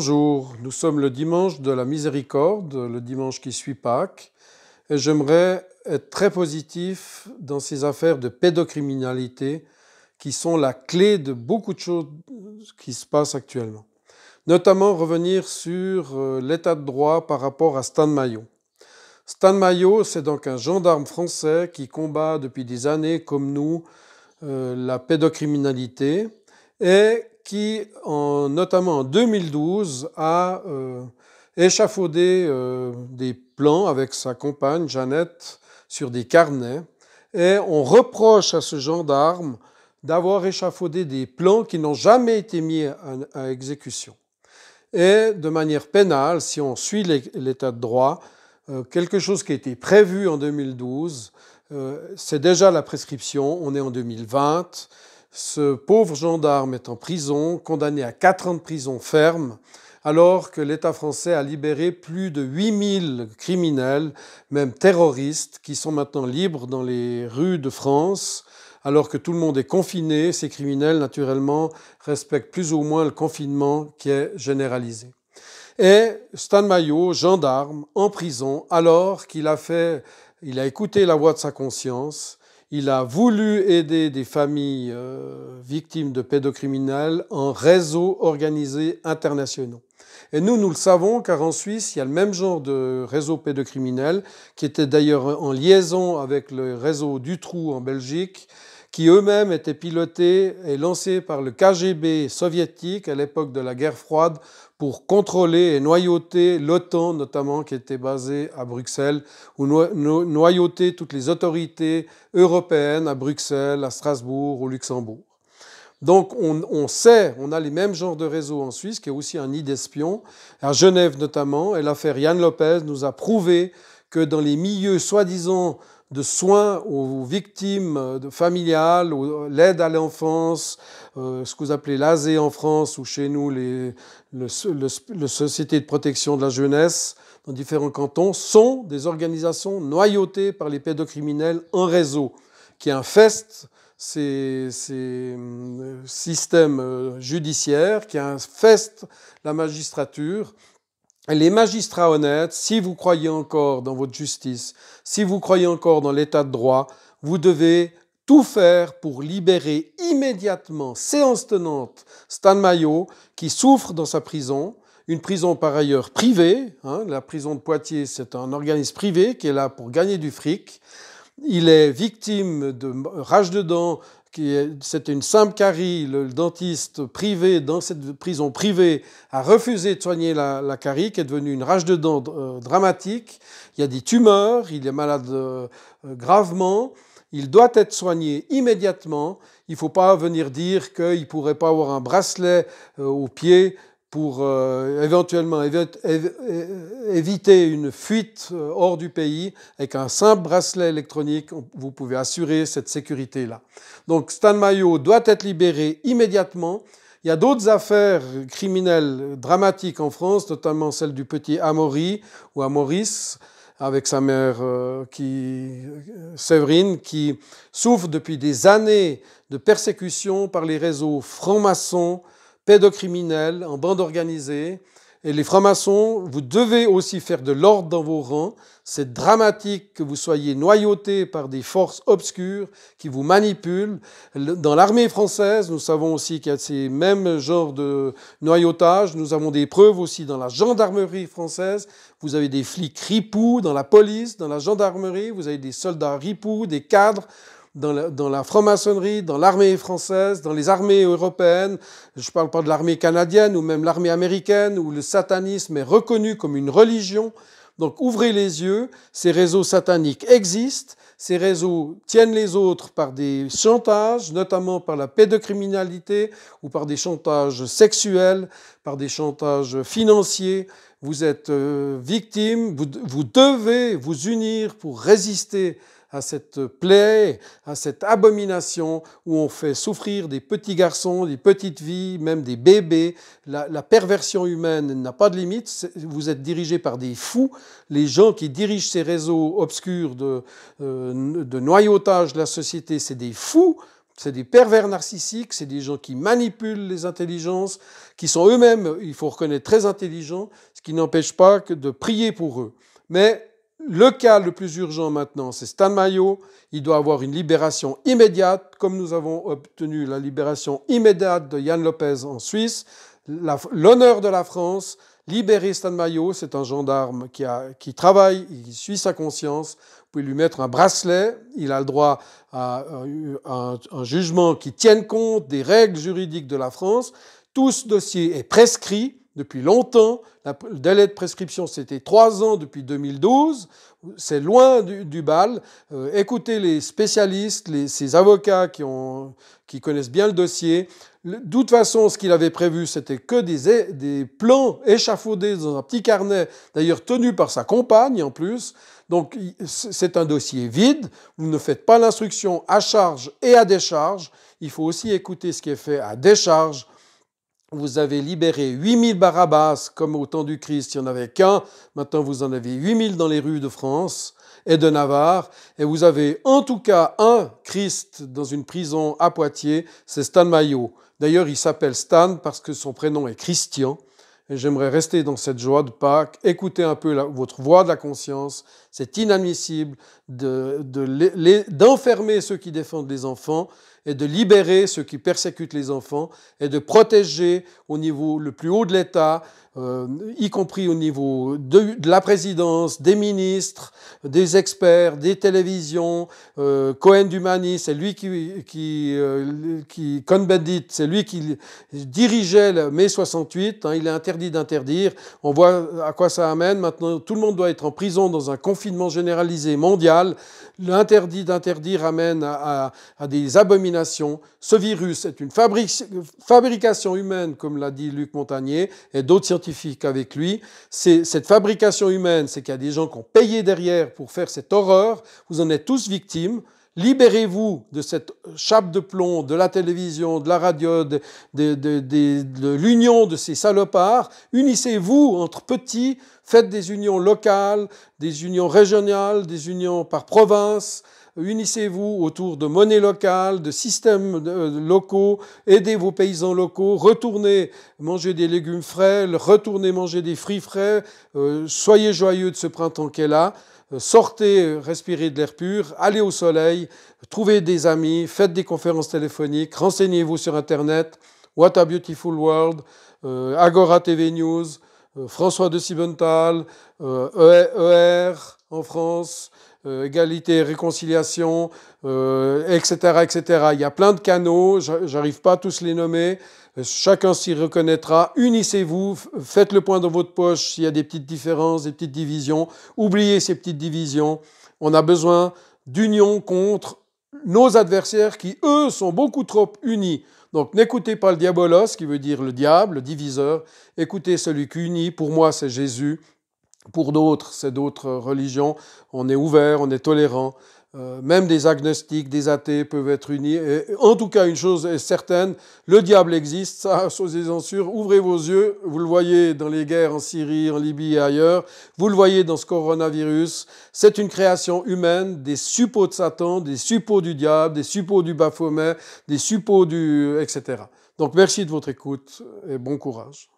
Bonjour, nous sommes le dimanche de la miséricorde, le dimanche qui suit Pâques, et j'aimerais être très positif dans ces affaires de pédocriminalité qui sont la clé de beaucoup de choses qui se passent actuellement. Notamment revenir sur euh, l'état de droit par rapport à Stan Maillot. Stan Maillot, c'est donc un gendarme français qui combat depuis des années, comme nous, euh, la pédocriminalité et qui, notamment en 2012, a euh, échafaudé euh, des plans avec sa compagne Jeannette sur des carnets. Et on reproche à ce gendarme d'avoir échafaudé des plans qui n'ont jamais été mis à, exécution. Et de manière pénale, si on suit l'état de droit, euh, quelque chose qui a été prévu en 2012, c'est déjà la prescription, on est en 2020. Ce pauvre gendarme est en prison, condamné à 4 ans de prison ferme, alors que l'État français a libéré plus de 8000 criminels, même terroristes, qui sont maintenant libres dans les rues de France. Alors que tout le monde est confiné, ces criminels, naturellement, respectent plus ou moins le confinement qui est généralisé. Et Stan Maillot, gendarme, en prison, alors qu'il a fait, il a écouté la voix de sa conscience, il a voulu aider des familles euh, victimes de pédocriminels en réseaux organisés internationaux. Et nous, nous le savons, car en Suisse, il y a le même genre de réseau pédocriminel, qui était d'ailleurs en liaison avec le réseau du en Belgique, qui eux-mêmes étaient pilotés et lancés par le KGB soviétique à l'époque de la guerre froide pour contrôler et noyauter l'OTAN notamment qui était basée à Bruxelles, ou noyauter toutes les autorités européennes à Bruxelles, à Strasbourg, au Luxembourg. Donc on, sait, on a les mêmes genres de réseaux en Suisse, qui est aussi un nid d'espions, à Genève notamment, et l'affaire Yann Lopez nous a prouvé que dans les milieux soi-disant de soins aux victimes euh, familiales, euh, l'aide à l'enfance, euh, ce que vous appelez l'ASE en France ou chez nous les Société de protection de la jeunesse dans différents cantons, sont des organisations noyautées par les pédocriminels en réseau qui infestent ces, systèmes judiciaires, qui infestent la magistrature les magistrats honnêtes, si vous croyez encore dans votre justice, si vous croyez encore dans l'état de droit, vous devez tout faire pour libérer immédiatement, séance tenante, Stan Mayo, qui souffre dans sa prison, une prison par ailleurs privée. Hein. la prison de Poitiers, c'est un organisme privé qui est là pour gagner du fric. Il est victime de rage de dents, c'était une simple carie, le dentiste privé dans cette prison privée a refusé de soigner la, carie qui est devenue une rage de dents euh, dramatique. Il y a des tumeurs, il est malade euh, gravement, il doit être soigné immédiatement. Il ne faut pas venir dire qu'il ne pourrait pas avoir un bracelet euh, au pied pour euh, éventuellement éviter une fuite euh, hors du pays, avec un simple bracelet électronique, vous pouvez assurer cette sécurité-là. Donc Stan Mayo doit être libéré immédiatement. Il y a d'autres affaires criminelles dramatiques en France, notamment celle du petit Amaury ou Amoris, avec sa mère euh, qui, Séverine, qui souffre depuis des années de persécution par les réseaux franc maçons pédocriminels, en bande organisée. Et les francs-maçons, vous devez aussi faire de l'ordre dans vos rangs. C'est dramatique que vous soyez noyautés par des forces obscures qui vous manipulent. Dans l'armée française, nous savons aussi qu'il y a ces mêmes genres de noyautage. Nous avons des preuves aussi dans la gendarmerie française. Vous avez des flics ripoux dans la police, dans la gendarmerie. Vous avez des soldats ripoux, des cadres dans la, franc-maçonnerie, dans l'armée française, dans les armées européennes, je ne parle pas de l'armée canadienne ou même l'armée américaine, où le satanisme est reconnu comme une religion. Donc ouvrez les yeux, ces réseaux sataniques existent, ces réseaux tiennent les autres par des chantages, notamment par la pédocriminalité ou par des chantages sexuels, par des chantages financiers. Vous êtes euh, victimes. victime, vous, vous devez vous unir pour résister à cette plaie, à cette abomination où on fait souffrir des petits garçons, des petites vies, même des bébés. La, perversion humaine n'a pas de limite. Vous êtes dirigé par des fous. Les gens qui dirigent ces réseaux obscurs de, euh, de noyautage de la société, c'est des fous. C'est des pervers narcissiques, c'est des gens qui manipulent les intelligences, qui sont eux-mêmes, il faut reconnaître, très intelligents, ce qui n'empêche pas que de prier pour eux. Mais le cas le plus urgent maintenant, c'est Stan Mayo. Il doit avoir une libération immédiate, comme nous avons obtenu la libération immédiate de Yann Lopez en Suisse. L'honneur de la France, libérer Stan Mayo, c'est un gendarme qui, a, qui travaille, il suit sa conscience. Vous pouvez lui mettre un bracelet, il a le droit à un, un jugement qui tienne compte des règles juridiques de la France. Tout ce dossier est prescrit depuis longtemps. Le délai de prescription, c'était trois ans depuis 2012. C'est loin du, bal. Euh, écoutez les spécialistes, les, ces avocats qui, connaissent bien le dossier. De toute façon, ce qu'il avait prévu, c'était que des plans échafaudés dans un petit carnet, d'ailleurs tenu par sa compagne en plus. Donc c'est un dossier vide. Vous ne faites pas l'instruction à charge et à décharge. Il faut aussi écouter ce qui est fait à décharge vous avez libéré 8000 Barabbas, comme au temps du Christ, il n'y en avait qu'un. Maintenant, vous en avez 8000 dans les rues de France et de Navarre. Et vous avez en tout cas un Christ dans une prison à Poitiers, c'est Stan Maillot. D'ailleurs, il s'appelle Stan parce que son prénom est Christian. Et j'aimerais rester dans cette joie de Pâques, écouter un peu votre voix de la conscience. C'est inadmissible d'enfermer ceux qui défendent les enfants et de libérer ceux qui persécutent les enfants et de protéger au niveau le plus haut de l'État, euh, y compris au niveau de, la présidence, des ministres, des experts, des télévisions. Euh, Cohen Dumani, c'est lui qui, qui, euh, Cohn-Bendit, c'est lui qui dirigeait le mai 68. Hein, il est interdit d'interdire. On voit à quoi ça amène. Maintenant, tout le monde doit être en prison dans un confinement généralisé mondial l'interdit d'interdire amène à, des abominations. Ce virus est une fabrication humaine, comme l'a dit Luc Montagnier et d'autres scientifiques avec lui. Cette fabrication humaine, c'est qu'il y a des gens qui ont payé derrière pour faire cette horreur. Vous en êtes tous victimes. Libérez-vous de cette chape de plomb, de la télévision, de la radio, de, l'union de ces salopards. Unissez-vous entre petits, faites des unions locales, des unions régionales, des unions par province. Unissez-vous autour de monnaies locales, de systèmes euh, locaux, aidez vos paysans locaux, retournez manger des légumes frais, retournez manger des fruits frais, euh, soyez joyeux de ce printemps qu'est là sortez, respirez de l'air pur, allez au soleil, trouvez des amis, faites des conférences téléphoniques, renseignez-vous sur Internet, What a Beautiful World, euh, Agora TV News, euh, François de Sibenthal, EER euh, ER en France, euh, égalité, réconciliation, etc., euh, etc. Il y a plein de canaux, j'arrive pas à tous les nommer. Chacun s'y reconnaîtra. Unissez-vous, faites le point dans votre poche s'il y a des petites différences, des petites divisions. Oubliez ces petites divisions. On a besoin d'union contre nos adversaires qui, eux, sont beaucoup trop unis. Donc n'écoutez pas le diabolos, qui veut dire le diable, diviseur. Écoutez celui qui unit. Pour moi, c'est Jésus. Pour d'autres, c'est d'autres religions. On est ouvert, on est tolérant. Euh, même des agnostiques, des athées peuvent être unis. en tout cas, une chose est certaine, le diable existe, ça, soyez-en sûrs. Ouvrez vos yeux, vous le voyez dans les guerres en Syrie, en Libye et ailleurs, vous le voyez dans ce coronavirus. C'est une création humaine, des suppôts de Satan, des suppôts du diable, des suppôts du Baphomet, des suppôts du... etc. Donc merci de votre écoute et bon courage.